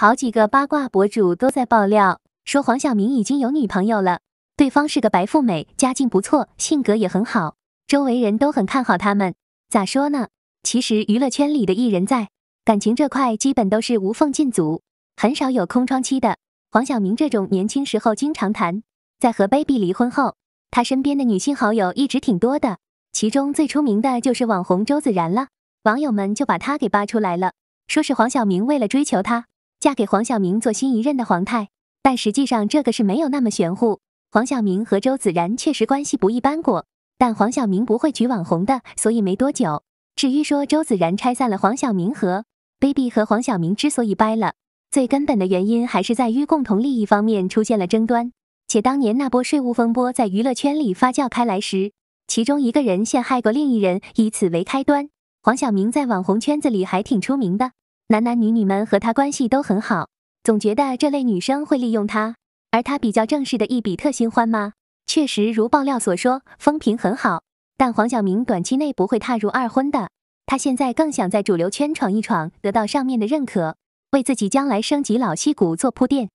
好几个八卦博主都在爆料说黄晓明已经有女朋友了，对方是个白富美，家境不错，性格也很好，周围人都很看好他们。咋说呢？其实娱乐圈里的艺人在感情这块基本都是无缝进组，很少有空窗期的。黄晓明这种年轻时候经常谈，在和 baby 离婚后，他身边的女性好友一直挺多的，其中最出名的就是网红周子然了。网友们就把他给扒出来了，说是黄晓明为了追求他。嫁给黄晓明做新一任的皇太，但实际上这个是没有那么玄乎。黄晓明和周子然确实关系不一般过，但黄晓明不会娶网红的，所以没多久。至于说周子然拆散了黄晓明和 baby 和黄晓明之所以掰了，最根本的原因还是在于共同利益方面出现了争端。且当年那波税务风波在娱乐圈里发酵开来时，其中一个人陷害过另一人，以此为开端。黄晓明在网红圈子里还挺出名的。男男女女们和他关系都很好，总觉得这类女生会利用他，而他比较正式的一比特新欢吗？确实如爆料所说，风评很好，但黄晓明短期内不会踏入二婚的，他现在更想在主流圈闯一闯，得到上面的认可，为自己将来升级老戏骨做铺垫。